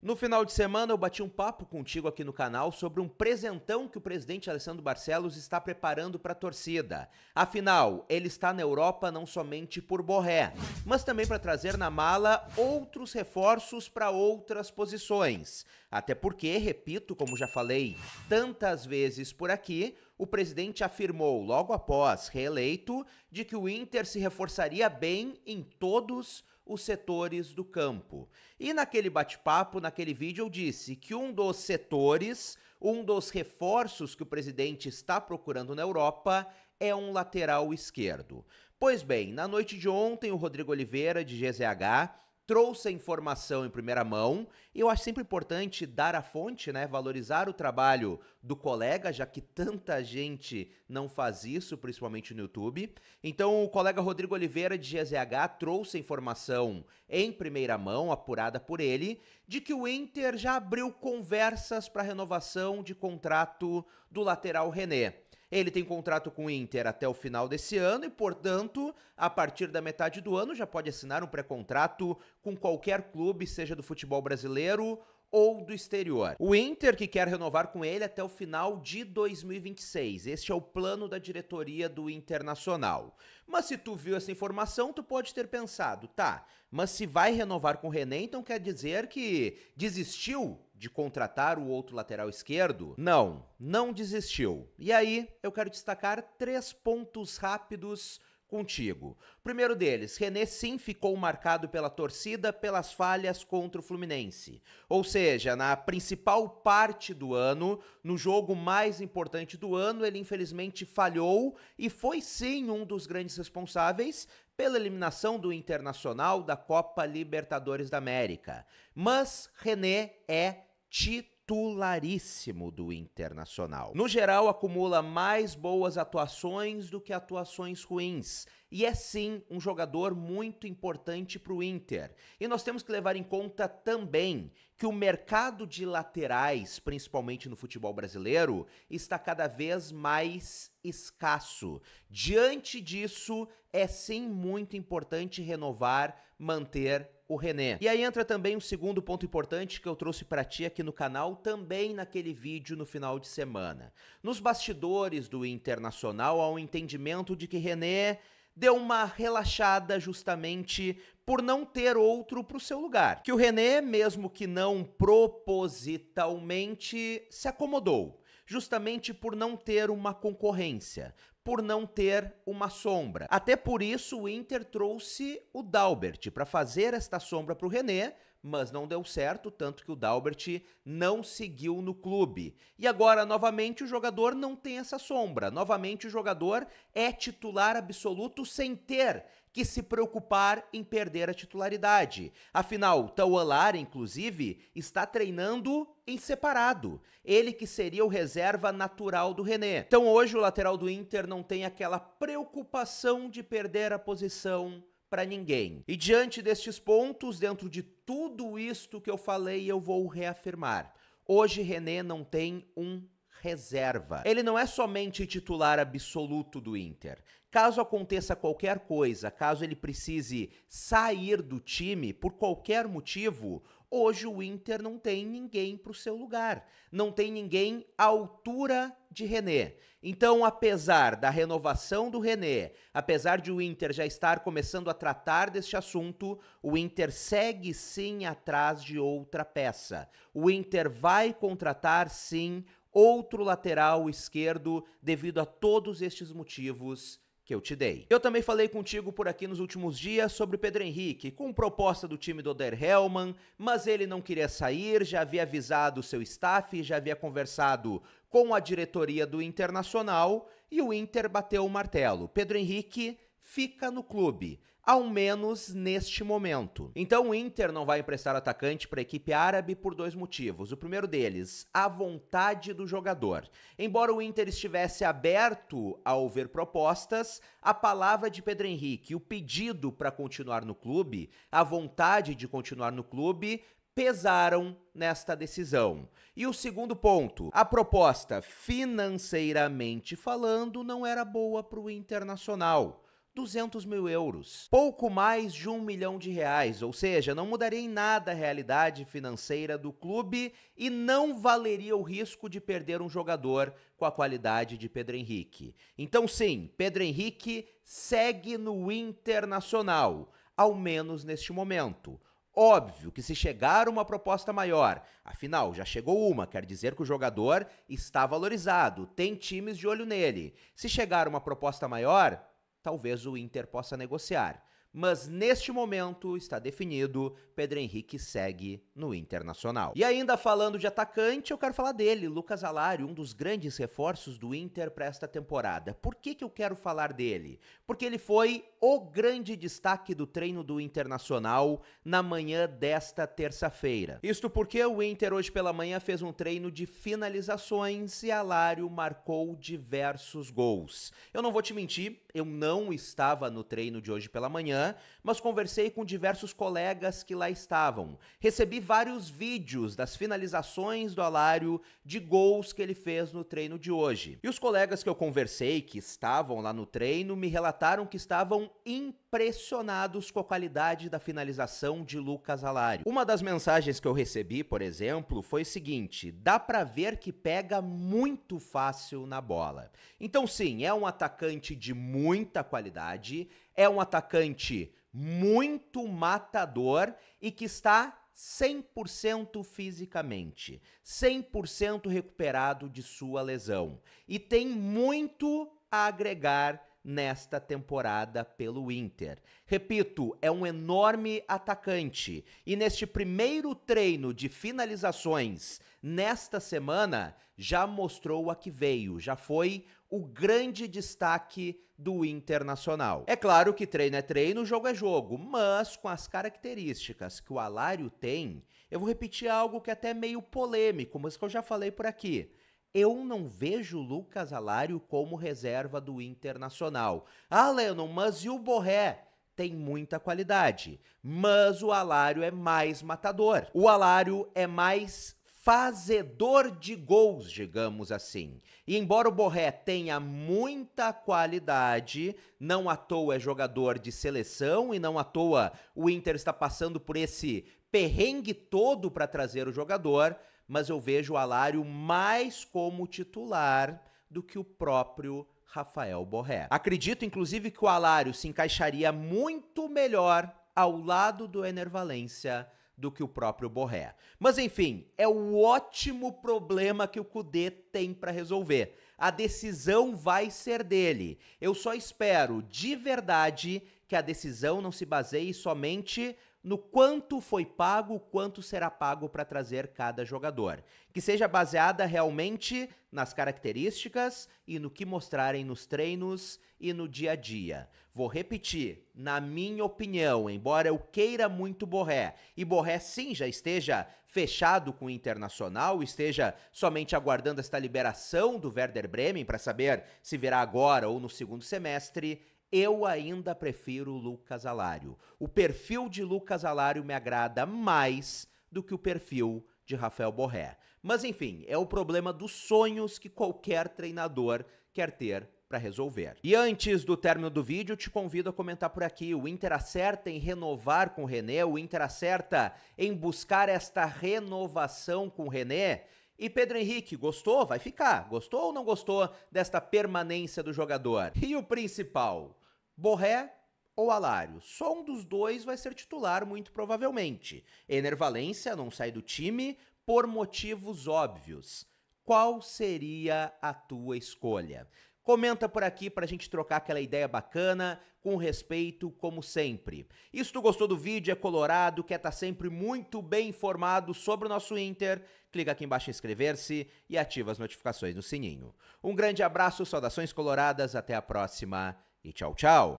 No final de semana, eu bati um papo contigo aqui no canal sobre um presentão que o presidente Alessandro Barcelos está preparando para a torcida. Afinal, ele está na Europa não somente por Borré, mas também para trazer na mala outros reforços para outras posições. Até porque, repito, como já falei tantas vezes por aqui, o presidente afirmou logo após reeleito de que o Inter se reforçaria bem em todos os os setores do campo. E naquele bate-papo, naquele vídeo, eu disse que um dos setores, um dos reforços que o presidente está procurando na Europa é um lateral esquerdo. Pois bem, na noite de ontem, o Rodrigo Oliveira, de GZH, trouxe a informação em primeira mão. E eu acho sempre importante dar a fonte, né? Valorizar o trabalho do colega, já que tanta gente não faz isso, principalmente no YouTube. Então, o colega Rodrigo Oliveira de GZH trouxe a informação em primeira mão, apurada por ele, de que o Inter já abriu conversas para renovação de contrato do lateral René. Ele tem contrato com o Inter até o final desse ano e, portanto, a partir da metade do ano já pode assinar um pré-contrato com qualquer clube, seja do futebol brasileiro ou do exterior. O Inter que quer renovar com ele até o final de 2026. Este é o plano da diretoria do Internacional. Mas se tu viu essa informação, tu pode ter pensado, tá, mas se vai renovar com o René, então quer dizer que desistiu de contratar o outro lateral esquerdo? Não, não desistiu. E aí eu quero destacar três pontos rápidos contigo. Primeiro deles, René sim ficou marcado pela torcida pelas falhas contra o Fluminense. Ou seja, na principal parte do ano, no jogo mais importante do ano, ele infelizmente falhou e foi sim um dos grandes responsáveis pela eliminação do Internacional da Copa Libertadores da América. Mas René é titularíssimo do Internacional. No geral, acumula mais boas atuações do que atuações ruins. E é sim um jogador muito importante para o Inter. E nós temos que levar em conta também que o mercado de laterais, principalmente no futebol brasileiro, está cada vez mais escasso. Diante disso, é sim muito importante renovar, manter o René. E aí entra também um segundo ponto importante que eu trouxe para ti aqui no canal, também naquele vídeo no final de semana. Nos bastidores do Internacional há um entendimento de que René deu uma relaxada justamente por não ter outro para o seu lugar. Que o René, mesmo que não propositalmente, se acomodou justamente por não ter uma concorrência, por não ter uma sombra. Até por isso o Inter trouxe o Dalbert para fazer esta sombra para o René, mas não deu certo, tanto que o Dalbert não seguiu no clube. E agora, novamente, o jogador não tem essa sombra. Novamente, o jogador é titular absoluto sem ter que se preocupar em perder a titularidade. Afinal, Taualar, inclusive, está treinando em separado. Ele que seria o reserva natural do René. Então hoje o lateral do Inter não tem aquela preocupação de perder a posição para ninguém. E diante destes pontos, dentro de tudo isto que eu falei, eu vou reafirmar. Hoje René não tem um reserva. Ele não é somente titular absoluto do Inter. Caso aconteça qualquer coisa, caso ele precise sair do time por qualquer motivo, hoje o Inter não tem ninguém para o seu lugar. Não tem ninguém à altura de René. Então, apesar da renovação do René, apesar de o Inter já estar começando a tratar deste assunto, o Inter segue sim atrás de outra peça. O Inter vai contratar sim outro lateral esquerdo devido a todos estes motivos que eu te dei. Eu também falei contigo por aqui nos últimos dias sobre o Pedro Henrique, com proposta do time do Oder Hellman, mas ele não queria sair, já havia avisado o seu staff, já havia conversado com a diretoria do Internacional e o Inter bateu o martelo. Pedro Henrique fica no clube, ao menos neste momento. Então o Inter não vai emprestar atacante para a equipe árabe por dois motivos. O primeiro deles, a vontade do jogador. Embora o Inter estivesse aberto a ouvir propostas, a palavra de Pedro Henrique, o pedido para continuar no clube, a vontade de continuar no clube pesaram nesta decisão. E o segundo ponto, a proposta financeiramente falando não era boa para o internacional. 200 mil euros, pouco mais de um milhão de reais, ou seja, não mudaria em nada a realidade financeira do clube e não valeria o risco de perder um jogador com a qualidade de Pedro Henrique. Então, sim, Pedro Henrique segue no Internacional, ao menos neste momento. Óbvio que se chegar uma proposta maior, afinal já chegou uma, quer dizer que o jogador está valorizado, tem times de olho nele. Se chegar uma proposta maior, talvez o Inter possa negociar mas neste momento está definido, Pedro Henrique segue no Internacional. E ainda falando de atacante, eu quero falar dele, Lucas Alário, um dos grandes reforços do Inter para esta temporada. Por que, que eu quero falar dele? Porque ele foi o grande destaque do treino do Internacional na manhã desta terça-feira. Isto porque o Inter hoje pela manhã fez um treino de finalizações e Alário marcou diversos gols. Eu não vou te mentir, eu não estava no treino de hoje pela manhã, manhã, mas conversei com diversos colegas que lá estavam. Recebi vários vídeos das finalizações do Alário de gols que ele fez no treino de hoje. E os colegas que eu conversei que estavam lá no treino me relataram que estavam impressionados com a qualidade da finalização de Lucas Alário. Uma das mensagens que eu recebi, por exemplo, foi o seguinte: dá para ver que pega muito fácil na bola. Então sim, é um atacante de muita qualidade, é um atacante muito matador e que está 100% fisicamente, 100% recuperado de sua lesão e tem muito a agregar nesta temporada pelo Inter. Repito, é um enorme atacante e neste primeiro treino de finalizações nesta semana já mostrou a que veio, já foi o grande destaque do Internacional. É claro que treino é treino, jogo é jogo, mas com as características que o Alário tem, eu vou repetir algo que é até meio polêmico, mas que eu já falei por aqui. Eu não vejo o Lucas Alário como reserva do Internacional. Ah, Lennon, mas e o Borré? Tem muita qualidade, mas o Alário é mais matador. O Alário é mais fazedor de gols, digamos assim. E embora o Borré tenha muita qualidade, não à toa é jogador de seleção e não à toa o Inter está passando por esse perrengue todo para trazer o jogador mas eu vejo o Alário mais como titular do que o próprio Rafael Borré. Acredito, inclusive, que o Alário se encaixaria muito melhor ao lado do Enervalência do que o próprio Borré. Mas enfim, é o ótimo problema que o Cudê tem para resolver. A decisão vai ser dele. Eu só espero, de verdade, que a decisão não se baseie somente no quanto foi pago, quanto será pago para trazer cada jogador, que seja baseada realmente nas características e no que mostrarem nos treinos e no dia a dia. Vou repetir, na minha opinião, embora eu queira muito Borré, e Borré sim já esteja fechado com o Internacional, esteja somente aguardando esta liberação do Werder Bremen para saber se virá agora ou no segundo semestre, eu ainda prefiro o Lucas Alário. O perfil de Lucas Alário me agrada mais do que o perfil de Rafael Borré. Mas enfim, é o problema dos sonhos que qualquer treinador quer ter para resolver. E antes do término do vídeo, te convido a comentar por aqui. O Inter acerta em renovar com o René, o Inter acerta em buscar esta renovação com o René. E Pedro Henrique, gostou? Vai ficar. Gostou ou não gostou desta permanência do jogador? E o principal, Borré ou Alário. Só um dos dois vai ser titular, muito provavelmente. Ener Valência não sai do time por motivos óbvios. Qual seria a tua escolha? Comenta por aqui para a gente trocar aquela ideia bacana, com respeito, como sempre. E se tu gostou do vídeo, é colorado, quer estar tá sempre muito bem informado sobre o nosso Inter, clica aqui embaixo em inscrever-se e ativa as notificações no sininho. Um grande abraço, saudações coloradas, até a próxima e tchau, tchau!